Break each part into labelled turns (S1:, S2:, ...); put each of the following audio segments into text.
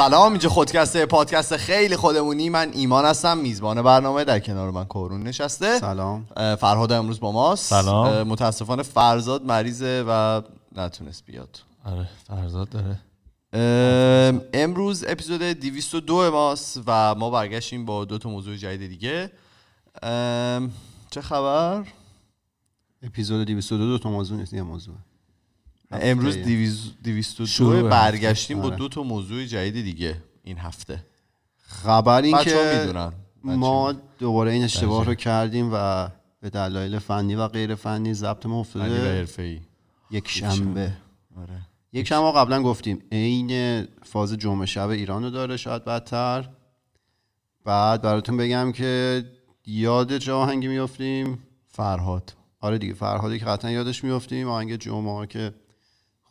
S1: سلام اینجا خودکسته پادکست خیلی خودمونی من ایمان هستم میزبان برنامه در کنار من کورون نشسته سلام فرهاد امروز با ماست سلام متاسفانه فرزاد مریضه و نتونست بیاد آره
S2: فرزاد داره
S1: امروز اپیزود 202 ماست و ما برگشتیم با دو تا موضوع جدید دیگه چه خبر؟
S3: اپیزود 202 دو تا موضوع نیست یه موضوع امروز 202 برگشتیم با آره. دو
S1: تا موضوع جدید دیگه این هفته خبر این که
S3: ما دوباره این اشتباه رو کردیم و به دلایل فنی و غیر فنی ضبط ما افتاده یک شنبه آره. یک شنبه قبلا گفتیم عین فاز جمعه شب ایران رو داره شاید بدتر بعد براتون بگم که یاد چه آهنگی میافتیم فرهاد آره دیگه فرهادی که قطعا یادش میافتیم آهنگ جمعه که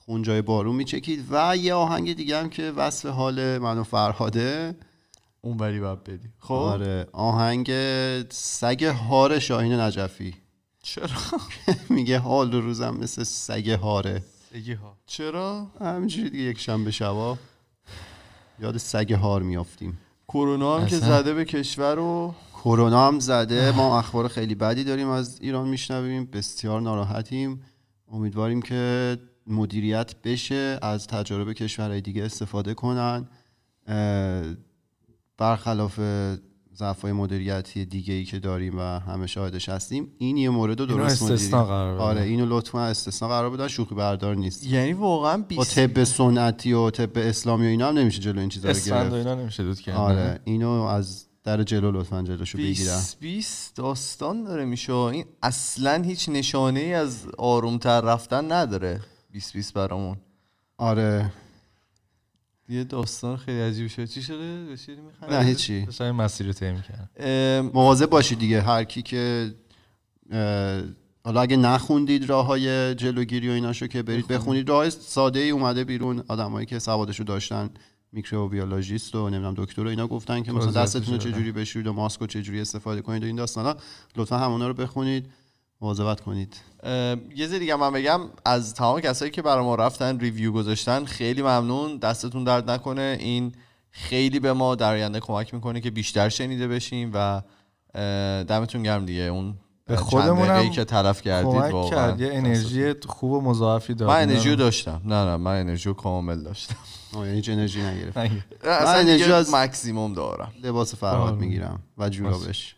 S3: خونجای بارون میچکید و یه آهنگ دیگه هم که وصف حال من و فرهاده اون بری باید بدی خب آره آهنگ سگ هار شاهین نجفی چرا میگه حال روزم مثل سگ هاره سگ چرا همینجوری دیگه یک شنبه شبا یاد سگ هار میافتیم کرونا هم که زده به کشور و کرونا هم زده ما اخبار خیلی بدی داریم از ایران میشنویم بسیار ناراحتیم امیدواریم که مدیریت بشه از تجارب کشورهای دیگه استفاده کنن برخلاف ضعف های مدیریتی دیگه ای که داریم و همه شاهدش هستیم این یه مورد درست استثنا آره اینو لطفا استثنا قرار بدن شوخی بردار نیست یعنی واقعا بیست با طب سنتی و طب اسلامی و اینا هم نمیشه جلو این چیزا رو گرفت اینا نمیشه دود کرد آره اینو از در جلو لطفا جلوشو بگیرم 20
S1: داستان داره میشه این اصلا هیچ نشانه ای از آرومتر رفتن نداره 20 20 برامون آره یه داستان خیلی عجیب شد چی شده نه هیچی شاید مسیر رو
S3: کردن مواظب باشید دیگه هر کی که حالا اگه نخوندید راه های جلوگیری و ایناشو که برید بخونید راه ساده ای اومده بیرون آدمایی که سوادشو داشتن میکروبیولوژیست و نمیدونم دکتر و اینا گفتن که مثلا دستتون رو چجوری بشورید و ماسک رو چجوری استفاده کنید و این داستانا لطفا همونا رو بخونید مواظبت کنید یه زیر دیگه من بگم از تمام
S1: کسایی که برای ما رفتن ریویو گذاشتن خیلی ممنون دستتون درد نکنه این خیلی به ما در آینده کمک میکنه که بیشتر شنیده بشیم و دمتون گرم دیگه اون به خودمون که طرف کردید کمک کرد یه
S2: انرژی خوب و مضاعفی داد من انرژی
S1: داشتم نه نه من انرژی کامل داشتم یعنی انرژی نگرفت من انرژی از مکسیموم دارم لباس فرهاد آره. میگیرم و جورابش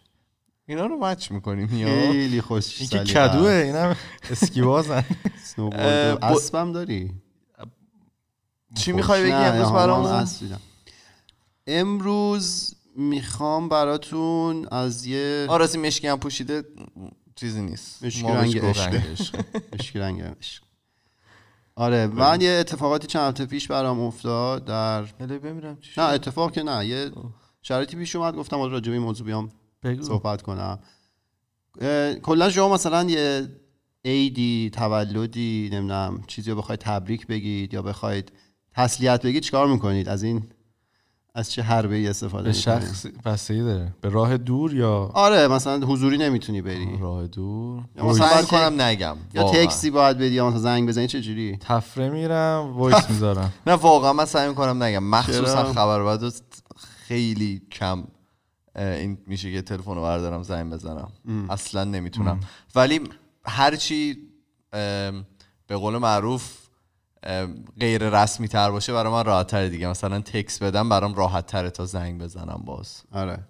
S1: اینا رو مچ میکنیم
S2: خیلی خوش این که کدوه این هم اسکیوازن اسبم
S3: داری چی میخوای بگی امروز برامون امروز میخوام براتون از یه آرازی مشکی هم پوشیده چیزی نیست مشکی رنگ عشق مشکی رنگ عشق آره من یه اتفاقاتی چند هفته پیش برام افتاد در بله، نه اتفاق که نه یه شرایطی پیش اومد گفتم راجع به این موضوع بیام بگو. صحبت کنم کلا شما مثلا یه عیدی تولدی نمیدونم چیزی رو بخواید تبریک بگید یا بخواید تسلیت بگید چیکار میکنید از این از چه حربه ای استفاده به شخص
S2: بسته داره به راه دور
S3: یا آره مثلا حضوری نمیتونی بری راه دور یا مثلا کنم نگم یا تکسی باید بدی یا مثلا زنگ بزنی چه جوری تفره میرم وایس میذارم
S1: نه واقعا من سعی میکنم نگم مخصوصا خبر خیلی کم این میشه یه تلفن رو بردارم زنگ بزنم اصلا نمیتونم ام. ولی هرچی به قول معروف غیر رسمی تر باشه برای من راحت تر دیگه مثلا تکس بدم برام راحت تره تا زنگ بزنم باز آره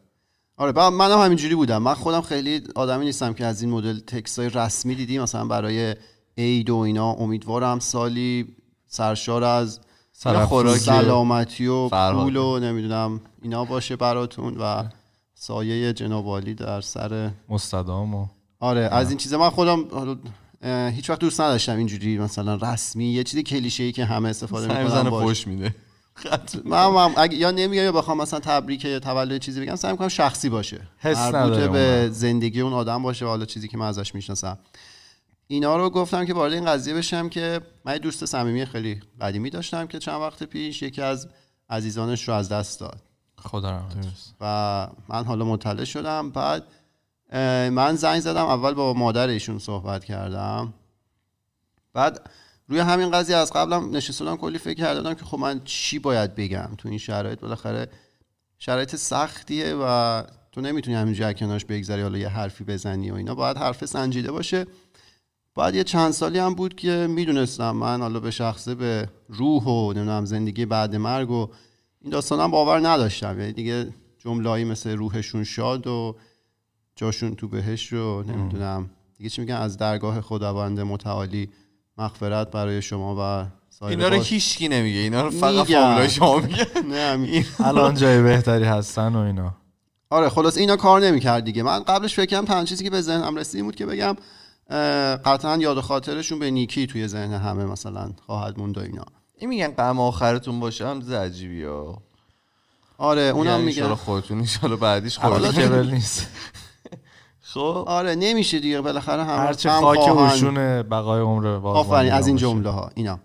S3: آره منم هم همینجوری بودم من خودم خیلی آدمی نیستم که از این مدل تکس های رسمی دیدیم مثلا برای ای و اینا امیدوارم سالی سرشار از سلامتی و پول و نمیدونم اینا باشه براتون و آره. سایه جنابالی در سر
S2: مستدام
S3: و آره از این چیزه من خودم هیچ وقت دوست نداشتم اینجوری مثلا رسمی یه چیزی کلیشه ای که همه استفاده میکنن باش میده من, من یا نمیگم یا بخوام مثلا تبریک تولد چیزی بگم سعی میکنم شخصی باشه حس نداره به زندگی اون آدم باشه و حالا چیزی که من ازش میشناسم اینا رو گفتم که وارد این قضیه بشم که من دوست صمیمی خیلی قدیمی داشتم که چند وقت پیش یکی از عزیزانش رو از دست داد خدا و من حالا مطلع شدم بعد من زنگ زدم اول با مادر ایشون صحبت کردم بعد روی همین قضیه از قبلم نشستم کلی فکر کردم که خب من چی باید بگم تو این شرایط بالاخره شرایط سختیه و تو نمیتونی همینجوری کنارش بگذری حالا یه حرفی بزنی و اینا باید حرف سنجیده باشه بعد یه چند سالی هم بود که میدونستم من حالا به شخصه به روح و نمیدونم زندگی بعد مرگ و این هم باور نداشتم یعنی دیگه جمله‌ای مثل روحشون شاد و جاشون تو بهش رو نمیدونم دیگه چی میگن از درگاه خداوند متعالی مغفرت برای شما و اینا رو کی نمیگه اینا رو فقط فامیلای شما میگه نه الان جای
S2: بهتری هستن و اینا
S3: آره خلاص اینا کار نمیکرد دیگه من قبلش فکر کردم چیزی که به ذهنم رسید بود که بگم قطعا یاد خاطرشون به نیکی توی ذهن همه مثلا خواهد موند و اینا این میگن غم آخرتون باشه هم زجیبی ها آره اونم میگن ان
S1: خودتون ان بعدیش خودتون نیست
S3: خب آره نمیشه دیگه بالاخره هم هرچه خاک اوشون
S2: بقای عمر آفرین از این جمله ها
S3: اینا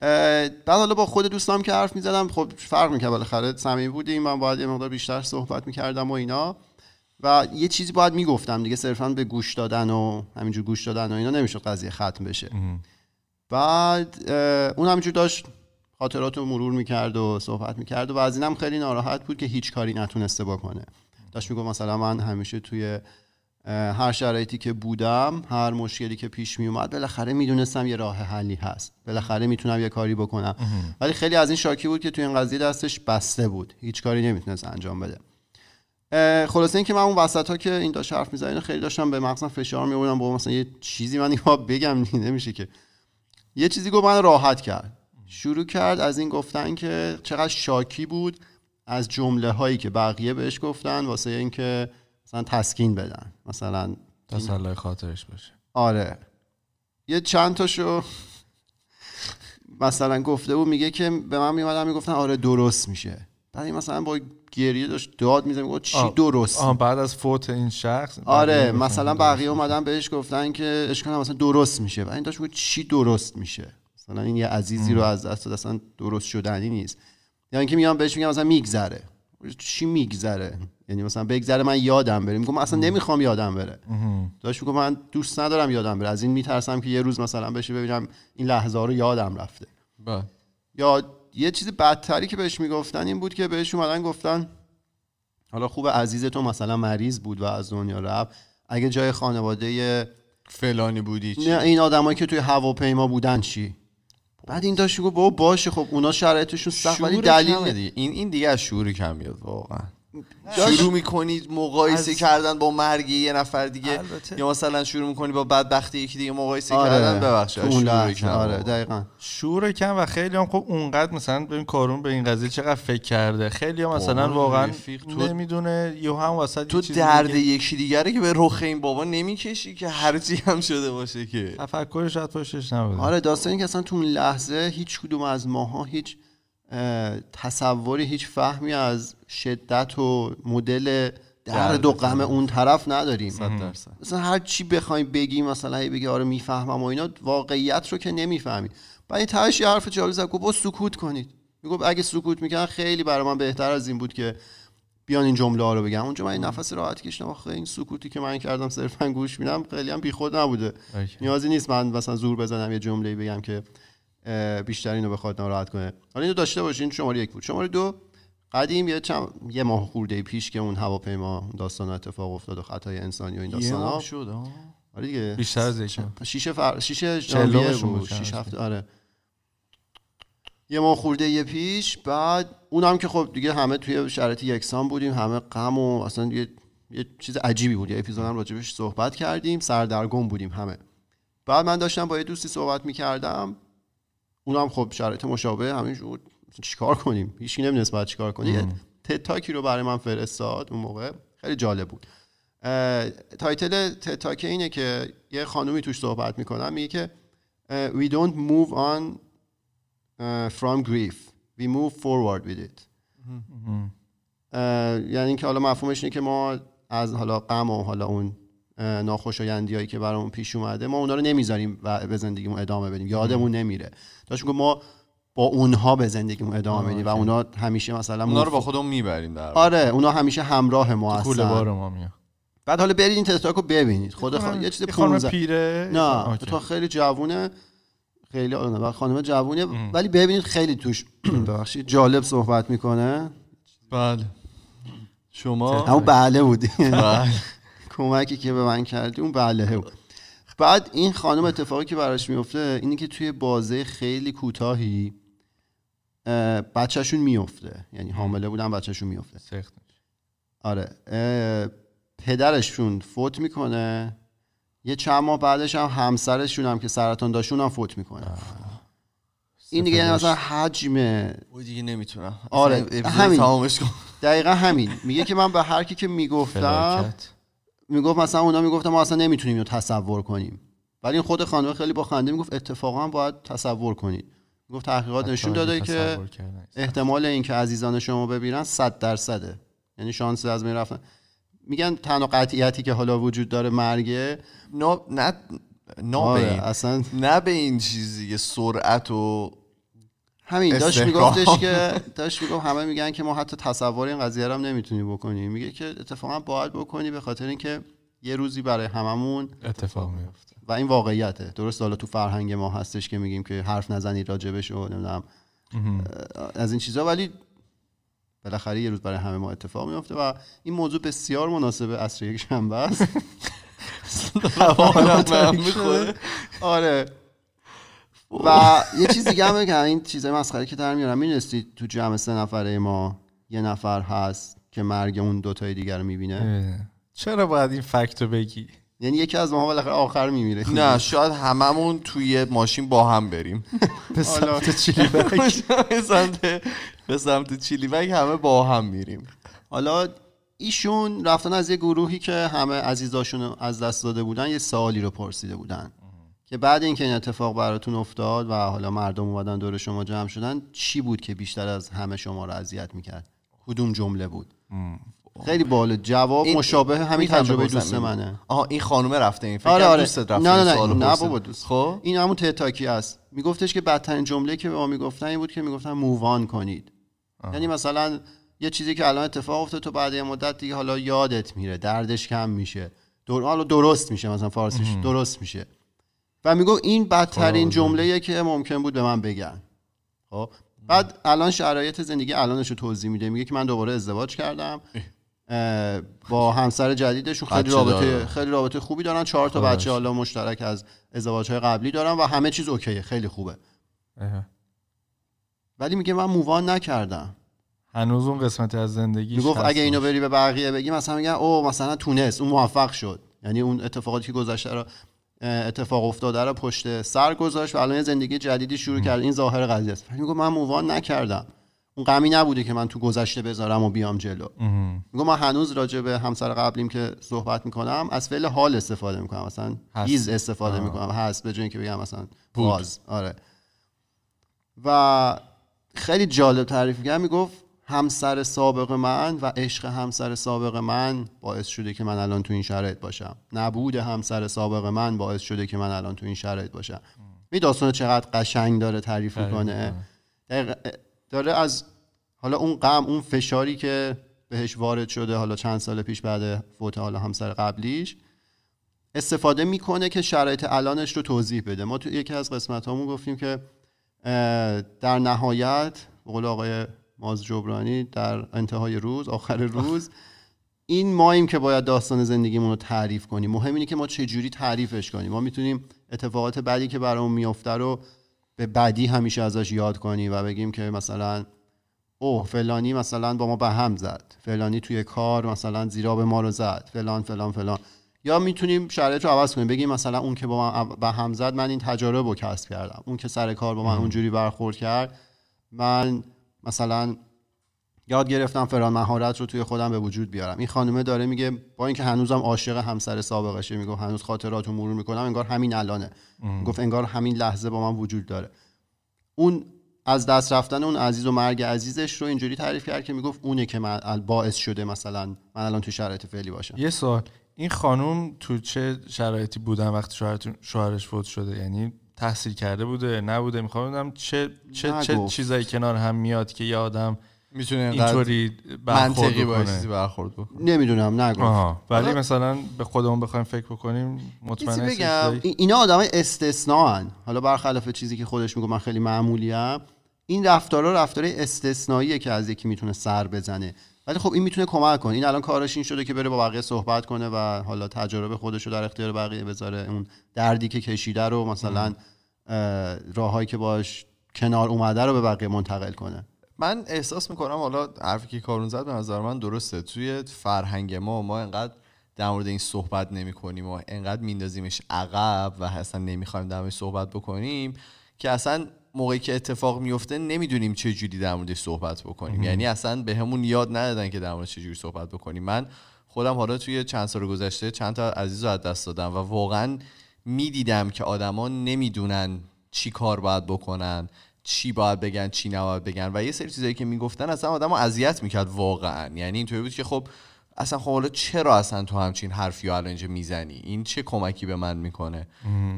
S3: بعد حالا با خود دوستم که حرف میزدم خب فرق میکرد بالاخره صمیمی بودیم من باید یه مقدار بیشتر صحبت میکردم و اینا و یه چیزی باید میگفتم دیگه صرفا به گوش دادن و همینجور گوش دادن و اینا نمیشد قضیه ختم بشه بعد اون همینجور داشت خاطرات رو مرور میکرد و صحبت میکرد و از اینم خیلی ناراحت بود که هیچ کاری نتونسته بکنه داشت میگفت مثلا من همیشه توی هر شرایطی که بودم هر مشکلی که پیش می بالاخره میدونستم یه راه حلی هست بالاخره میتونم یه کاری بکنم ولی خیلی از این شاکی بود که توی این قضیه دستش بسته بود هیچ کاری نمیتونست انجام بده خلاصه اینکه من اون وسط ها که این داشت حرف میزنین خیلی داشتم به مغزم فشار میبودم با مثلا یه چیزی من بگم نمیشه که یه چیزی گفت من راحت کرد شروع کرد از این گفتن که چقدر شاکی بود از جمله هایی که بقیه بهش گفتن واسه اینکه مثلا تسکین بدن مثلا تسلای خاطرش باشه آره یه چند تاشو مثلا گفته بود میگه که به من میومدن میگفتن آره درست میشه بعد مثلا با گریه داشت داد میزد گفت چی درست آه
S2: بعد از فوت این شخص آره
S3: مثلا بقیه اومدن بهش گفتن که اشکال مثلا درست میشه و این داشت گفت چی درست میشه مثلا این یه عزیزی رو از دست اصلا درست شدنی نیست یا اینکه میگم بهش میگم مثلا میگذره چی میگذره یعنی مثلا بگذره من یادم بره میگم اصلا نمیخوام یادم بره داشت میگم من دوست ندارم یادم بره از این میترسم که یه روز مثلا بشه ببینم این لحظه رو یادم رفته با. بله. یا یه چیز بدتری که بهش میگفتن این بود که بهش اومدن گفتن حالا خوب عزیز تو مثلا مریض بود و از دنیا رفت اگه جای خانواده فلانی بودی چی؟ نه این آدمایی که توی هواپیما بودن چی بعد این داشت گفت بابا باشه خب اونا شرایطشون سخت ولی دلیل این این دیگه
S1: از شعوری کم میاد واقعا شروع میکنید مقایسه کردن با مرگ یه نفر دیگه یا مثلا شروع میکنی با بدبختی یکی دیگه مقایسه آره. کردن ببخشید شروع کم آره
S3: دقیقاً
S2: شور کم و خیلی هم خب اونقدر مثلا ببین کارون به این قضیه چقدر فکر کرده خیلی هم مثلا واقعا تو... نمیدونه یا هم وسط تو درد یکی دیگره که به رخ این بابا
S3: نمیکشی که هرچی هم شده
S2: باشه که تفکرش از پشتش نبوده
S3: آره داستانی که اصلا تو لحظه هیچ کدوم از ماها هیچ تصوری هیچ فهمی از شدت و مدل در دو غم اون طرف نداریم مثلا هر چی بخوایم بگیم مثلا هی بگی آره میفهمم و اینا واقعیت رو که نمیفهمید بعد این تهش یه حرف جالب زد گفت با سکوت کنید میگفت اگه سکوت میکنن خیلی برای من بهتر از این بود که بیان این جمله ها رو بگم اونجا من این نفس راحت کشیدم آخه این سکوتی که من کردم صرفا گوش میدم خیلی هم بیخود نبوده نیازی نیست من مثلا زور بزنم یه جمله بگم که بیشتر اینو بخواد ناراحت کنه حالا اینو داشته باشین شماره یک بود شماره دو قدیم یه چم... یه ماه خورده پیش که اون هواپیما داستان اتفاق افتاد و خطای انسانی و این داستان ها شد آره دیگه بیشتر از شیشه فر... شیشه بود شیش هفته آره یه ماه خورده یه پیش بعد اونم که خب دیگه همه توی شرایط یکسان بودیم همه غم و اصلا یه, یه چیز عجیبی بود یه اپیزود هم راجبش صحبت کردیم سردرگم بودیم همه بعد من داشتم با یه دوستی صحبت میکردم اونم خب شرایط مشابه همینجور چیکار کنیم هیچکی نمیدونست باید چیکار کنیم تتاکی رو برای من فرستاد اون موقع خیلی جالب بود تایتل تتاک اینه که یه خانومی توش صحبت میکنم میگه که we don't move on from grief we move forward with it یعنی اینکه حالا مفهومش اینه که ما از حالا غم و حالا اون ناخوشایندیایی که برامون پیش اومده ما اونا رو نمیذاریم و به زندگیمون ادامه بدیم یادمون نمیره داشت میگه ما با اونها به زندگیمون ادامه بدیم و اونا همیشه مثلا اونا رو با خودمون میبریم در آره اونا همیشه همراه ما هستن ما میاد بعد حالا برید این تستاکو ببینید خود خود یه چیز 15 پیره نه تو خیلی جوونه خیلی و خانم جوونه ولی ببینید خیلی توش ببخشید جالب صحبت میکنه بله شما همون بله بودی بله. کمکی که به من کردی اون بله بعد این خانم اتفاقی که براش میفته اینه که توی بازه خیلی کوتاهی بچهشون میفته یعنی حامله بودن بچهشون میفته سخت آره پدرشون فوت میکنه یه چند ماه بعدش هم همسرشون هم که سرطان داشتون هم فوت میکنه این دیگه یعنی مثلا او دیگه نمیتونم آره همین دقیقا همین میگه که من به هر کی که میگفتم میگفت مثلا اونا میگفتن ما اصلا نمیتونیم اینو تصور کنیم ولی خود خانم خیلی با خنده میگفت اتفاقا باید تصور کنید میگفت تحقیقات نشون داده که احتمال اینکه عزیزان شما ببینن 100 درصده یعنی شانس از می رفتن میگن تنها قطعیتی که حالا وجود داره مرگه نه نه نه به آره، این اصلا نه به این چیزی سرعت
S1: و همین داشت میگفتش که
S3: داشت میگفت همه میگن که ما حتی تصور این قضیه رو هم نمیتونی میگه که اتفاقا باید بکنی به خاطر اینکه یه روزی برای هممون اتفاق میفته و این واقعیته درست حالا تو فرهنگ ما هستش که میگیم که حرف نزنید راجبش و نمیدونم از این چیزا ولی بالاخره یه روز برای همه ما اتفاق میفته و این موضوع بسیار مناسب عصر یک شنبه است آره و یه چیز دیگه هم که این چیزای مسخره که در میارم تو جمع سه نفره ما یه نفر هست که مرگ اون دوتای دیگر رو میبینه چرا باید این فکت رو بگی یعنی یکی از ما بالاخره آخر میمیره نه شاید هممون توی ماشین با هم بریم
S1: به سمت چیلی
S3: به سمت چیلی همه با هم میریم حالا ایشون رفتن از یه گروهی که همه عزیزاشون از دست داده بودن یه سوالی رو پرسیده بودن که بعد اینکه این اتفاق براتون افتاد و حالا مردم اومدن دور شما جمع شدن چی بود که بیشتر از همه شما رو اذیت میکرد کدوم جمله بود خیلی بالا جواب مشابه همین تجربه دوست منه آها این خانومه رفته این فکر آره آره. دوستت رفته نه نه نه, بابا دوست خب این همون تتاکی است میگفتش که بدترین جمله که به ما میگفتن این بود که میگفتن مووان کنید یعنی مثلا یه چیزی که الان اتفاق افتاد تو بعد یه مدت دیگه حالا یادت میره دردش کم میشه حالا درست میشه مثلا فارسیش درست میشه و میگفت این بدترین جمله که ممکن بود به من بگن خب بعد الان شرایط زندگی الانش رو توضیح میده میگه که من دوباره ازدواج کردم با همسر جدیدش خیلی رابطه خیلی رابطه خوبی دارن چهار تا بچه حالا مشترک از ازدواج های قبلی دارن و همه چیز اوکیه خیلی خوبه ولی میگه من مووان نکردم
S2: هنوز اون قسمتی از زندگی گفت اگه اینو
S3: بری به بقیه بگی مثلا میگن او مثلا تونست اون موفق شد یعنی اون اتفاقاتی که گذشته رو اتفاق افتاده رو پشت سر گذاشت و الان زندگی جدیدی شروع کرد این ظاهر قضیه است میگه من مووان نکردم اون غمی نبوده که من تو گذشته بذارم و بیام جلو میگه من هنوز راجع به همسر قبلیم که صحبت میکنم از فعل حال استفاده میکنم مثلا هیز استفاده آه. میکنم هست به جای اینکه بگم مثلا باز آره و خیلی جالب تعریف کرد میگفت همسر سابق من و عشق همسر سابق من باعث شده که من الان تو این شرایط باشم نبود همسر سابق من باعث شده که من الان تو این شرایط باشم می داستان چقدر قشنگ داره تعریف کنه داره از حالا اون غم اون فشاری که بهش وارد شده حالا چند سال پیش بعد فوت حالا همسر قبلیش استفاده میکنه که شرایط الانش رو توضیح بده ما تو یکی از قسمت هامون گفتیم که در نهایت آقای ماز جبرانی در انتهای روز آخر روز این مایم که باید داستان زندگیمون رو تعریف کنیم مهم اینه که ما چه جوری تعریفش کنیم ما میتونیم اتفاقات بعدی که برامون میافته رو به بعدی همیشه ازش یاد کنیم و بگیم که مثلا اوه فلانی مثلا با ما به هم زد فلانی توی کار مثلا زیرا به ما رو زد فلان فلان فلان یا میتونیم شرایط رو عوض کنیم بگیم مثلا اون که با من به هم زد من این تجارب رو کسب کردم اون که سر کار با من اونجوری برخورد کرد من مثلا یاد گرفتم فلان مهارت رو توی خودم به وجود بیارم این خانومه داره میگه با اینکه هنوزم عاشق همسر سابقشه میگه هنوز خاطرات رو مرور میکنم انگار همین الانه گفت انگار همین لحظه با من وجود داره اون از دست رفتن اون عزیز و مرگ عزیزش رو اینجوری تعریف کرد که میگفت اونه که باعث شده مثلا من الان تو شرایط فعلی باشم یه
S2: سوال این خانم تو چه شرایطی بودن وقتی شوهرش فوت شده یعنی
S3: تحصیل کرده بوده نبوده میخوام
S2: بدونم چه چه چه چیزایی کنار هم میاد که یه آدم میتونه اینطوری برخورد کنه
S3: برخورد نمیدونم
S2: نگفت ولی مثلا به خودمون بخوایم فکر بکنیم
S3: مطمئن بگم اینا آدم استثناان حالا برخلاف چیزی که خودش میگه من خیلی معمولیم این رفتارا رفتار استثنایی که از یکی میتونه سر بزنه ولی خب این میتونه کمک کنه این الان کارش این شده که بره با بقیه صحبت کنه و حالا تجربه خودش رو در اختیار بقیه بذاره اون دردی که کشیده رو مثلا راههایی که باش کنار اومده رو به بقیه منتقل کنه
S1: من احساس میکنم حالا حرفی که کارون زد به نظر من درسته توی فرهنگ ما ما انقدر در مورد این صحبت نمی کنیم و انقدر میندازیمش عقب و اصلا نمیخوایم در صحبت بکنیم که اصلا موقعی که اتفاق میفته نمیدونیم چه جوری در موردش صحبت بکنیم یعنی اصلا به همون یاد ندادن که در مورد چه جوری صحبت بکنیم من خودم حالا توی چند سال گذشته چند تا عزیز رو از دست دادم و واقعا میدیدم که آدما نمیدونن چی کار باید بکنن چی باید بگن چی نباید بگن و یه سری چیزایی که میگفتن اصلا آدمو اذیت میکرد واقعا یعنی اینطوری بود که خب اصلا خب حالا چرا اصلا تو همچین حرفی الان میزنی این چه کمکی به من میکنه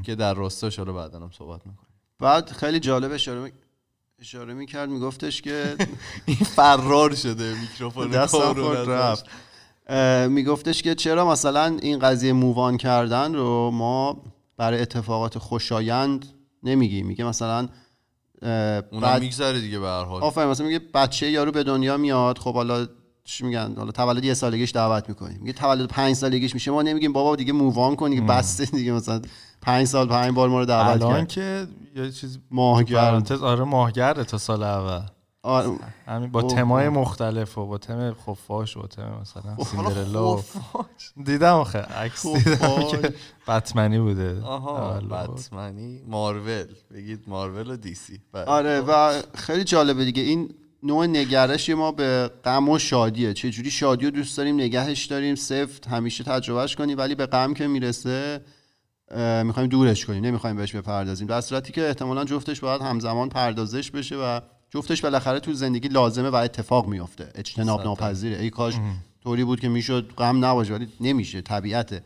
S1: که در راستاش حالا بعدا هم صحبت میکنه
S3: بعد خیلی جالب اشاره اشاره میکرد میگفتش که این فرار شده میکروفون دستم رفت میگفتش که چرا مثلا این قضیه مووان کردن رو ما برای اتفاقات خوشایند نمیگیم میگه مثلا اونم میگذره دیگه به هر حال آفرین مثلا میگه بچه یارو به دنیا میاد خب حالا چی میگن حالا تولد یه سالگیش دعوت میکنیم میگه تولد پنج سالگیش میشه ما نمیگیم بابا دیگه مووان کنی دیگه بسته دیگه مثلا پنج سال پنج بار ما رو دعوت کرد که یه چیز ماهگر
S2: آره ماهگره تا سال اول آره. با تمای مختلف و با تم خفاش و تم مثلا سیندرلا دیدم آخه عکس دیدم که
S3: بتمنی بوده
S1: آها بتمنی مارول بگید مارول و دی دیسی بله.
S3: آره و خیلی جالبه دیگه این نوع نگرش ما به غم و شادیه چه جوری شادی رو دوست داریم نگهش داریم سفت همیشه تجربهش کنی ولی به غم که میرسه میخوایم دورش کنیم نمیخوایم بهش بپردازیم در صورتی که احتمالا جفتش باید همزمان پردازش بشه و جفتش بالاخره تو زندگی لازمه و اتفاق میفته اجتناب ناپذیره ای کاش طوری بود که میشد غم نباشه ولی نمیشه طبیعته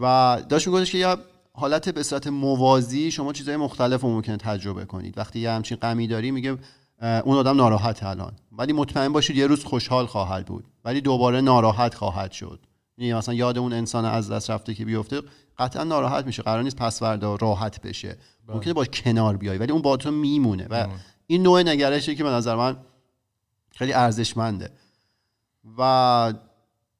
S3: و داشت میگفتش که یا حالت به صورت موازی شما چیزهای مختلف رو تجربه کنید وقتی یه همچین غمی داری میگه اون آدم ناراحت الان ولی مطمئن باشید یه روز خوشحال خواهد بود ولی دوباره ناراحت خواهد شد یعنی مثلا یاد اون انسان از دست رفته که بیفته قطعا ناراحت میشه قرار نیست پسوردا راحت بشه بله. ممکنه با کنار بیای ولی اون با تو میمونه و این نوع نگرشی که به نظر من خیلی ارزشمنده و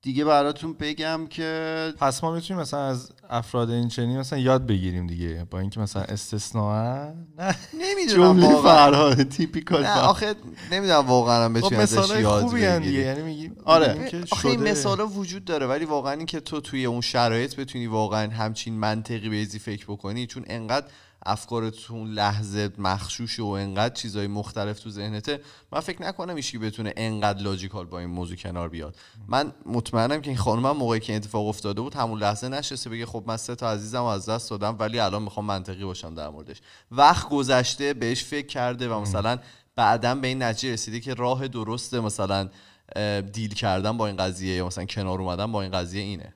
S3: دیگه براتون بگم که پس ما میتونیم مثلا از
S2: افراد این مثلا یاد بگیریم دیگه با اینکه مثلا استثناء نه نمیدونم واقعا تیپیکال نه آخه
S1: نمیدونم واقعا هم بتونیم خب، یاد بگیریم یعنی آره آخه این مثالا وجود داره ولی واقعا اینکه تو توی اون شرایط بتونی واقعا همچین منطقی بیزی فکر بکنی چون انقدر افکارتون لحظه مخشوش و انقدر چیزهای مختلف تو ذهنته من فکر نکنم ایشی بتونه انقدر لاجیکال با این موضوع کنار بیاد من مطمئنم که این خانمم موقعی که اتفاق افتاده بود همون لحظه نشسته بگه خب من سه تا عزیزم از دست دادم ولی الان میخوام منطقی باشم در موردش وقت گذشته بهش فکر کرده و مثلا بعدا به این نتیجه رسیده که راه درسته مثلا دیل کردن با این قضیه یا مثلا کنار اومدن با این قضیه اینه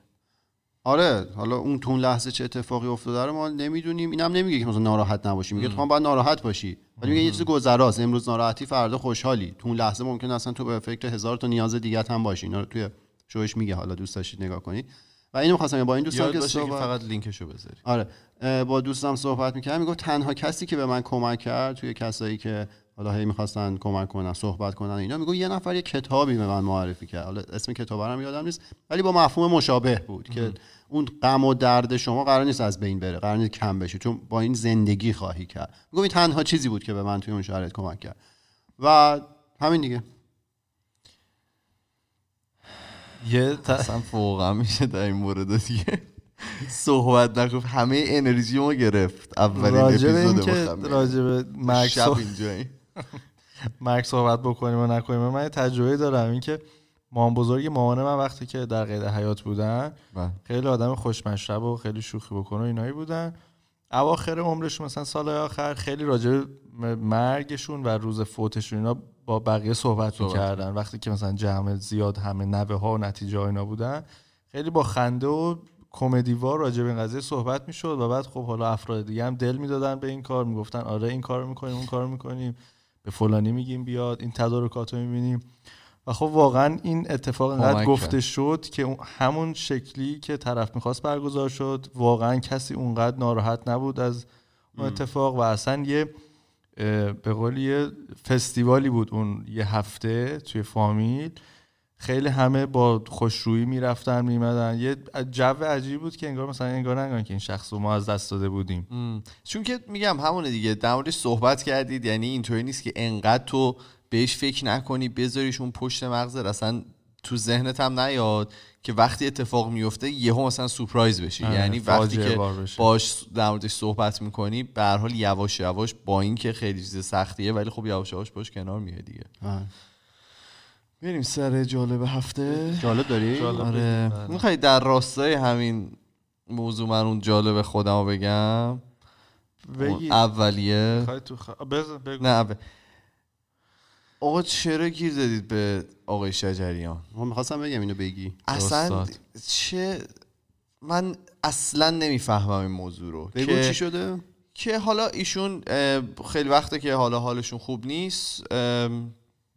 S3: آره حالا اون تون لحظه چه اتفاقی افتاده رو ما نمیدونیم اینم نمیگه که مثلا ناراحت نباشی میگه تو باید ناراحت باشی ولی میگه یه چیز گذراست امروز ناراحتی فردا خوشحالی تو اون لحظه ممکن اصلا تو به فکر هزار تا نیاز دیگه هم باشی اینا رو توی شوش میگه حالا دوست داشتید نگاه کنید و اینو می‌خواستم با این دوستم که صحبت... فقط لینکشو بذاری آره با دوستم صحبت میکردم میگفت تنها کسی که به من کمک کرد توی کسایی که حالا هی میخواستن کمک کنن صحبت کنن اینا میگو یه نفر یه کتابی به من معرفی کرد حالا اسم کتاب هم یادم نیست ولی با مفهوم مشابه بود که اون غم و درد شما قرار نیست از بین بره قرار نیست کم بشه چون با این زندگی خواهی کرد میگو این تنها چیزی بود که به من توی اون شرایط کمک کرد و همین دیگه یه اصلا فوقا میشه در این مورد دیگه
S1: صحبت نکن همه انرژی ما گرفت اولین اپیزود
S2: راجب مکس مرگ صحبت بکنیم و نکنیم من تجربه دارم اینکه مام بزرگ مامان من وقتی که در قید حیات بودن بله. خیلی آدم خوشمشرب و خیلی شوخی بکنه و اینایی بودن اواخر عمرش مثلا سال آخر خیلی راجع مرگشون و روز فوتشون اینا با بقیه صحبت, میکردن وقتی که مثلا جمع زیاد همه نوه ها و نتیجه ها اینا بودن خیلی با خنده و کمدیوار راجع به این قضیه صحبت میشد و بعد خب حالا افراد دیگه هم دل میدادن به این کار میگفتن آره این کارو میکنیم اون کارو میکنیم به فلانی میگیم بیاد این تدارکات رو میبینیم و خب واقعا این اتفاق انقدر گفته شد که همون شکلی که طرف میخواست برگزار شد واقعا کسی اونقدر ناراحت نبود از اون اتفاق و اصلا یه به قول یه فستیوالی بود اون یه هفته توی فامیل خیلی همه با خوشرویی میرفتن میمدن یه جو عجیب بود که انگار مثلا انگار انگار که این شخص رو ما از دست داده بودیم
S1: چون که میگم همونه دیگه در صحبت کردید یعنی اینطوری نیست که انقدر تو بهش فکر نکنی بذاریش اون پشت مغزت اصلا تو ذهنت هم نیاد که وقتی اتفاق میفته یهو مثلا سورپرایز بشی آره، یعنی وقتی که باش در موردش صحبت میکنی به هر حال یواش یواش با اینکه خیلی چیز سختیه ولی خب یواش یواش باش کنار میای دیگه میریم سر جالب هفته جالب داری؟ جالب آره بله. میخوایی در راستای همین موضوع من اون جالب خودم رو بگم بگی اولیه تو خ... نه اول. آقا چرا گیر دادید به آقای شجریان
S3: ما میخواستم بگم اینو بگی اصلا
S1: چه من اصلا نمیفهمم این موضوع رو بگو چی
S3: شده؟ که حالا ایشون خیلی وقته
S1: که حالا حالشون خوب نیست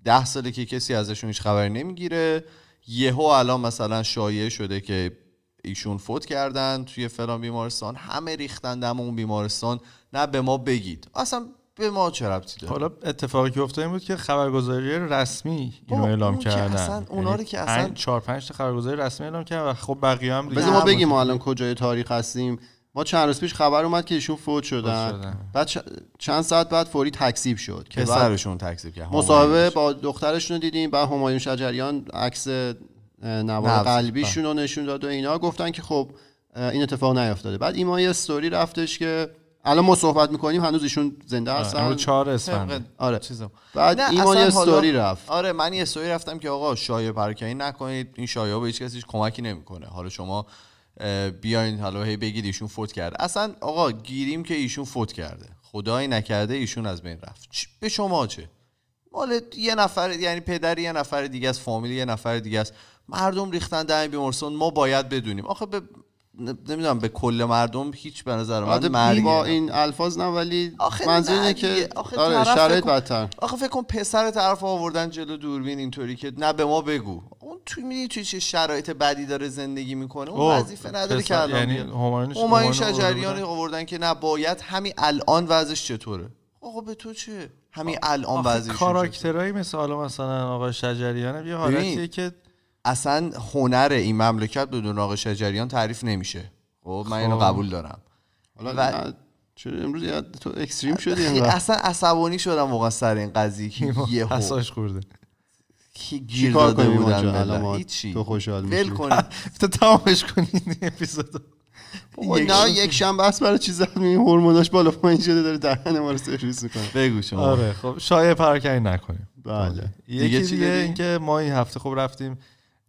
S1: ده ساله که کسی ازشون هیچ خبری نمیگیره یهو الان مثلا شایع شده که ایشون فوت کردن توی فلان بیمارستان همه ریختن دم اون بیمارستان نه به ما بگید اصلا به ما چه ربطی داره حالا اتفاقی که افتاد این بود که خبرگزاری رسمی
S2: اینو اعلام کردن اصلا یعنی اونا رو که اصلا 4 5 تا خبرگزاری رسمی اعلام کردن و خب بقیه هم دیگه ما بگیم ما الان کجای تاریخ
S3: هستیم ما چند روز پیش خبر اومد که ایشون فوت شدن, بعد چند ساعت بعد فوری تکذیب شد که سرشون تکذیب کرد مصاحبه با دخترشون رو دیدیم بعد همایون شجریان عکس نوار قلبیشون رو نشون داد و اینا گفتن که خب این اتفاق نیافتاده بعد ایما یه استوری رفتش که الان ما صحبت میکنیم هنوز ایشون زنده آره، هستن آره چهار
S1: آره بعد ایما یه استوری رفت
S3: آره من یه استوری رفتم که آقا
S1: شایعه پراکنی نکنید این شایعه به هیچ کسی کمکی نمیکنه حالا شما بیاین حالا هی بگید ایشون فوت کرده اصلا آقا گیریم که ایشون فوت کرده خدایی نکرده ایشون از بین رفت به شما چه مال یه نفر یعنی پدر یه نفر دیگه از فامیل یه نفر دیگه است مردم ریختن در بیمارستان ما باید بدونیم آخه به نمیدونم به کل مردم هیچ به نظر من آره، مرگ با
S3: این الفاظ نه ولی منظور اینه که آره
S1: شرایط بدتر آخه فکر کن پسر طرف آوردن جلو دوربین اینطوری که نه به ما بگو اون تو میدی توی چه شرایط بدی داره زندگی میکنه اون وظیفه نداره که الان یعنی شجریان آوردن که نه باید همین الان وضعش چطوره آقا به تو چه همین الان وضعش
S2: کاراکترایی مثل مثلا آقا شجریان یه حالتیه که
S1: اصلا هنر این مملکت بدون آقای شجریان تعریف نمیشه خب من اینو خب. قبول دارم
S3: حالا و... چرا امروز تو اکستریم شدی اصلا
S1: عصبانی شدم واقعا سر این قضیه که یهو اساش خورده کی گیر داده بودن هیچی
S3: تو خوشحال میشی کن تو تمامش کنید این اپیزودو نه یک شنبه است برای چیز می هورموناش بالا پایین شده داره دهن ما رو سرویس میکنه بگو شما آره خب
S2: شایعه پراکنی نکنیم بله یکی دیگه, اینکه ما این هفته خب رفتیم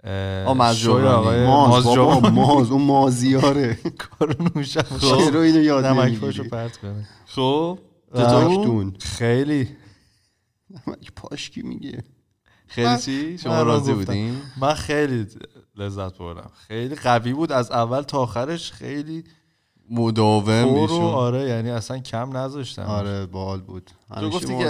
S2: مازجوانی ماز بابا ماز
S3: اون مازیاره کارو نوشم خب. چرا اینو یاد نمکپاشو پرت کنه خب خیلی نمک پاشکی میگه خیلی چی؟ شما راضی بودیم؟
S2: من خیلی لذت بردم خیلی قوی بود از اول تا آخرش خیلی
S1: مداوم میشون آره
S2: یعنی اصلا کم نذاشتم آره بال بود تو
S1: گفتی که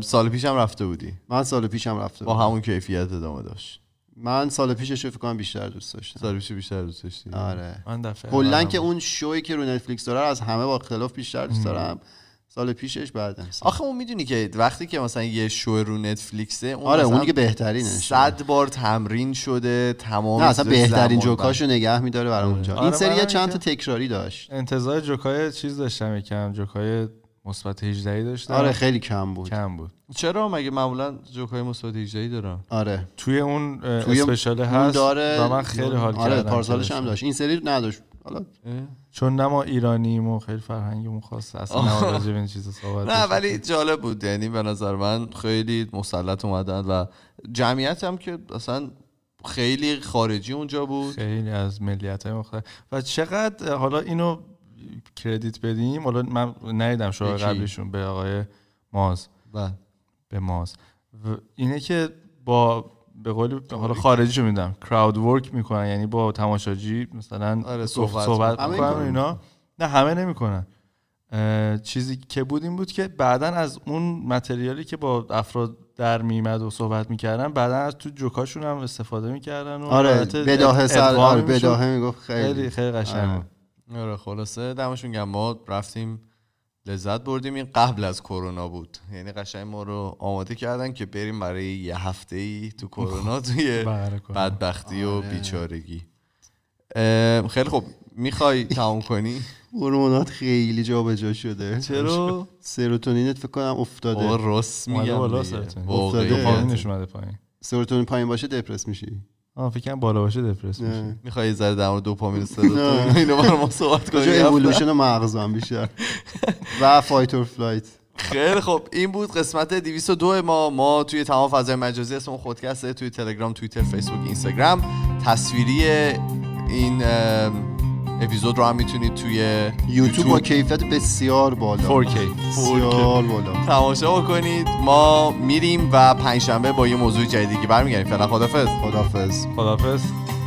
S1: سال پیشم رفته بودی من سال پیشم رفته با همون کیفیت ادامه
S3: داشت من سال پیشش فکر کنم بیشتر دوست داشتم سال پیش بیشتر دوست داشتی آره من دفعه کلا که اون شوی که رو نتفلیکس داره از همه با اختلاف بیشتر دوست دارم سال پیشش بعد
S1: آخه اون میدونی که وقتی که مثلا یه شو رو نتفلیکسه اون آره اون که بهترینه صد بار تمرین شده تمام نه اصلا بهترین جوکاشو نگه میداره برای اونجا آره. آره، این سری چند تا تکراری
S2: داشت انتظار جوکای چیز داشتم یکم جوکای مثبت 18 داشتن آره خیلی کم بود کم بود
S1: چرا مگه معمولا جوکای مثبت 18 دارم؟
S2: آره توی اون توی اسپشال هست داره و من خیلی حال آره پارسالش هم داشت
S3: این سری نداشت حالا
S2: چون نه ما ایرانیم و خیلی فرهنگمون خاص اصلا نه این
S1: چیزا صحبت نه ولی جالب بود یعنی به نظر من خیلی مسلط اومدن و جمعیت هم که اصلا خیلی خارجی اونجا بود خیلی از ملیت های مختلف و چقدر
S2: حالا اینو کردیت بدیم حالا من ندیدم شو قبلشون به آقای ماز با. بله. به ماز اینه که با به قول حالا خارجیشو میدم کراود ورک میکنن یعنی با تماشاجی مثلا آره صحبت, صحبت میکنن اینا نه همه نمیکنن چیزی که بود این بود که بعدا از اون متریالی که با افراد در میمد و صحبت میکردن بعدا از تو جوکاشون هم استفاده میکردن و آره بداهه سر آره بداهه میگفت خیلی خیلی, خیلی قشنگه آره.
S1: آره خلاصه دمشون گرم ما رفتیم لذت بردیم این قبل از کرونا بود یعنی قشنگ ما رو آماده کردن که بریم برای یه هفته ای تو کرونا توی بدبختی و آره. بیچارگی خیلی خوب میخوای
S3: تموم کنی هورمونات خیلی جا به جا شده چرا سروتونینت فکر کنم افتاده راست میگم افتاده پایین اومده پایین سروتونین پایین باشه دپرس میشی
S2: آه فکر
S1: بالا باشه دپرس میشه میخوای زر در مورد دوپامین و اینو برام ما صحبت چه اِوولوشن
S3: مغزم بیشتر و فایتر فلایت خیلی
S1: خب این بود قسمت 202 ما ما توی تمام فضای مجازی اسم خودکسته توی تلگرام توییتر فیسبوک اینستاگرام تصویری این اپیزود رو هم میتونید توی یوتیوب با
S3: کیفیت بسیار بالا 4K بسیار بالا
S1: تماشا بکنید ما میریم و پنجشنبه با یه موضوع جدیدی که برمیگردیم فعلا خدافظ خدافظ خدافظ